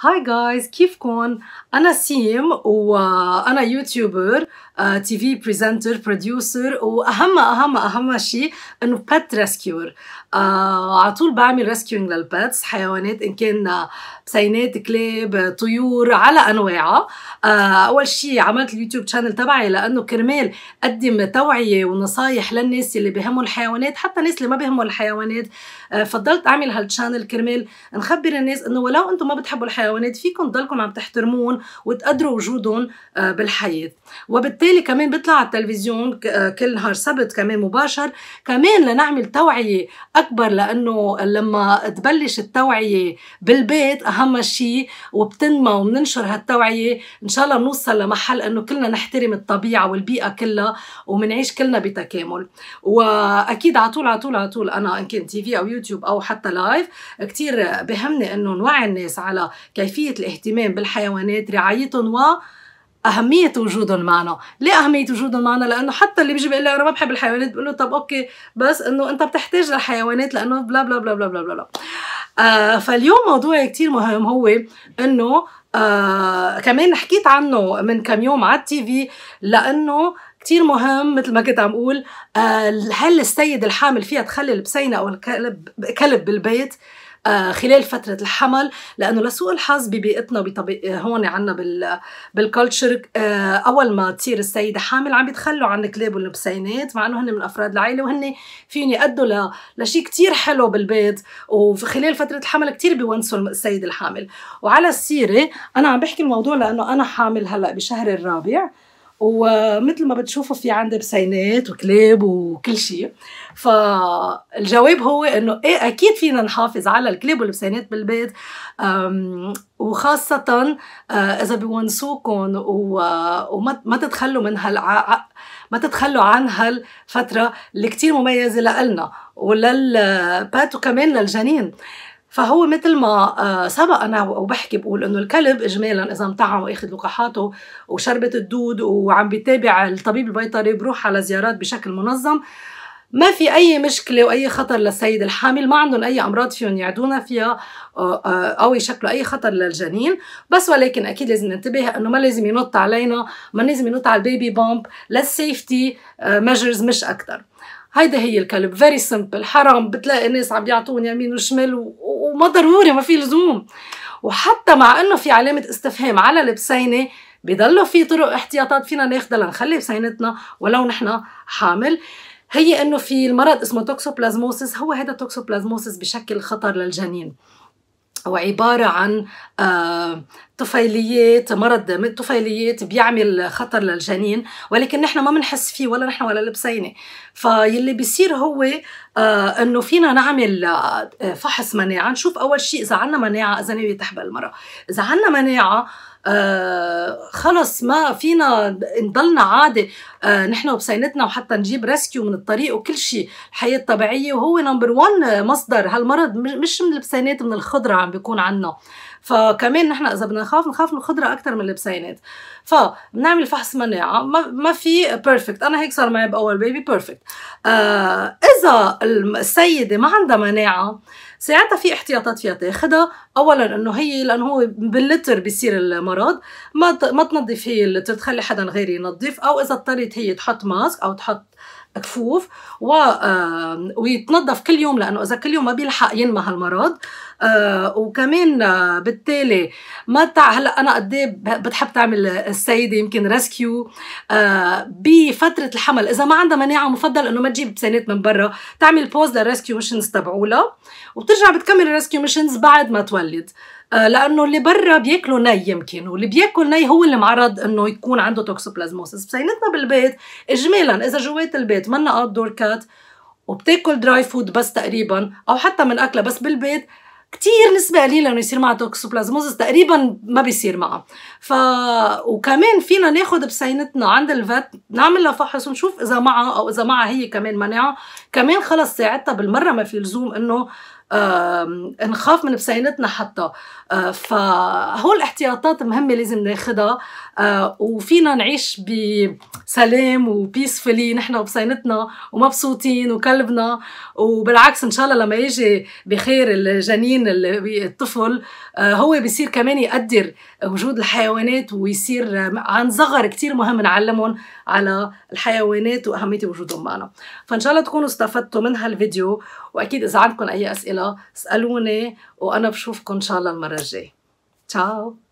هاي جايز كيفكم انا سيم وانا يوتيوبر آه، تي في بريزنتر بروديوسر واهم اهم اهم شيء انه بات آه، ريسكيور على طول بعمل ريسكيوينج للباتس حيوانات ان كان آه، بسينات كلاب طيور على انواعها آه اول شيء عملت اليوتيوب شانل تبعي لانه كرمال اقدم توعيه ونصايح للناس اللي بهموا الحيوانات حتى الناس اللي ما بهموا الحيوانات آه فضلت اعمل هالشانل كرمال نخبر الناس انه ولو انتم ما بتحبوا الحيوانات الحيوانات فيكم تضلكم عم تحترمون وتقدروا وجودهم آه، بالحياه وبالتالي كمان بيطلع على التلفزيون آه، كل نهار سبت كمان مباشر كمان لنعمل توعيه اكبر لانه لما تبلش التوعيه بالبيت اهم شيء وبتنمى وبننشر هالتوعيه ان شاء الله بنوصل لمحل انه كلنا نحترم الطبيعه والبيئه كلها ومنعيش كلنا بتكامل واكيد على طول على طول على طول انا ان كان تي في او يوتيوب او حتى لايف كثير بهمني انه نوعي الناس على كيفية الاهتمام بالحيوانات رعايتهم و أهمية وجودهم معنا، ليه أهمية وجودهم معنا؟ لأنه حتى اللي بيجي بيقول لي أنا ما بحب الحيوانات بقول له طب أوكي بس إنه أنت بتحتاج للحيوانات لأنه بلا بلا بلا بلا بلا بلا, آه فاليوم موضوع كثير مهم هو إنه آه كمان حكيت عنه من كم يوم على التي في لأنه كثير مهم مثل ما كنت عم أقول آه هل السيد الحامل فيها تخلي البسينة أو الكلب كلب بالبيت؟ آه آه، خلال فترة الحمل لأنه لسوء الحظ ببيئتنا آه، هون عنا بال بالكالتشر آه، أول ما تصير السيدة حامل عم بيتخلوا عن الكلاب والبسينات مع أنه هن من أفراد العائلة وهن فيهم يأدوا لشيء كتير حلو بالبيت وخلال فترة الحمل كتير بيونسوا السيدة الحامل وعلى السيرة أنا عم بحكي الموضوع لأنه أنا حامل هلأ بشهر الرابع ومثل ما بتشوفوا في عندي بسينات وكلاب وكل شيء فالجواب هو انه ايه اكيد فينا نحافظ على الكلاب والبسينات بالبيت وخاصة آه، اذا بونسوكم وما تتخلوا من هال ما تتخلوا عن هالفترة اللي كتير مميزة لنا وللبات وكمان للجنين فهو مثل ما آه، سبق انا وبحكي بقول انه الكلب اجمالا اذا مطعم واخذ لقاحاته وشربت الدود وعم بيتابع الطبيب البيطري بروح على زيارات بشكل منظم ما في اي مشكله واي خطر للسيد الحامل ما عندهم اي امراض فيهم يعدونا فيها آه، آه، او يشكلوا اي خطر للجنين بس ولكن اكيد لازم ننتبه انه ما لازم ينط علينا ما لازم ينط على البيبي بامب للسيفتي ميجرز مش اكثر هيدا هي الكلب فيري سمبل حرام بتلاقي ناس عم يعطون يمين وشمال ما ضروري ما في لزوم وحتى مع انه في علامه استفهام على البسينه بضلوا في طرق احتياطات فينا ناخذها لنخلي بسينتنا ولو نحن حامل هي انه في المرض اسمه توكسوبلازموسيس هو هذا التوكسوبلازموسيس بشكل خطر للجنين هو عبارة عن آه، طفيليات مرض طفيليات بيعمل خطر للجنين ولكن نحن ما بنحس فيه ولا نحن ولا البسينة فاللي بيصير هو آه، انه فينا نعمل آه، فحص مناعه نشوف اول شيء اذا عندنا مناعه اذا ناويه تحبل المراه اذا عندنا مناعه آه خلص ما فينا نضلنا عادي آه نحن وبسينتنا وحتى نجيب ريسكيو من الطريق وكل شيء الحياة الطبيعية وهو نمبر 1 مصدر هالمرض مش من البسينات من الخضرة عم بيكون عنا فكمان نحن اذا بدنا نخاف نخاف من الخضره اكثر من البسينات فبنعمل فحص مناعه ما, ما في بيرفكت انا هيك صار معي باول بيبي بيرفكت آه اذا السيده ما عندها مناعه ساعتها في احتياطات فيها تاخدها اولا انه هي لانه هو باللتر بيصير المرض ما ما تنظف هي اللتر تخلي حدا غيري ينظف او اذا اضطرت هي تحط ماسك او تحط كفوف و... ويتنظف كل يوم لانه اذا كل يوم ما بيلحق ينمى هالمرض آه، وكمان آه، بالتالي ما تع... هلا انا قد إيه بتحب تعمل السيده يمكن ريسكيو آه، بفتره الحمل اذا ما عندها مناعه مفضل انه ما تجيب بسانات من برا تعمل بوز للريسكيو مشنز تبعولها وبترجع بتكمل الريسكيو ميشنز بعد ما تولد آه، لانه اللي برا بياكلوا ني يمكن واللي بياكل ني هو اللي معرض انه يكون عنده توكسوبلازموسس بسينتنا بالبيت اجمالا اذا جوات البيت منا اوت دور كات وبتاكل دراي فود بس تقريبا او حتى من اكله بس بالبيت كتير نسبة قليلة انه يصير معها توكسوبلازموزس تقريبا ما بيصير معها ف وكمان فينا ناخد بسينتنا عند الفت نعمل لها فحص ونشوف اذا معها او اذا معها هي كمان مناعة كمان خلص ساعتها بالمرة ما في لزوم انه نخاف من بسينتنا حتى آه، فهول الاحتياطات مهمه لازم ناخدها آه، وفينا نعيش بسلام وبيسفلي نحن وبسينتنا ومبسوطين وكلبنا وبالعكس ان شاء الله لما يجي بخير الجنين الطفل آه، هو بيصير كمان يقدر وجود الحيوانات ويصير عن صغر كتير مهم نعلمهم على الحيوانات واهميه وجودهم معنا فان شاء الله تكونوا استفدتوا من هالفيديو واكيد اذا عندكم اي اسئله اسئله اسالوني وانا بشوفكم ان شاء الله المره الجايه تشاو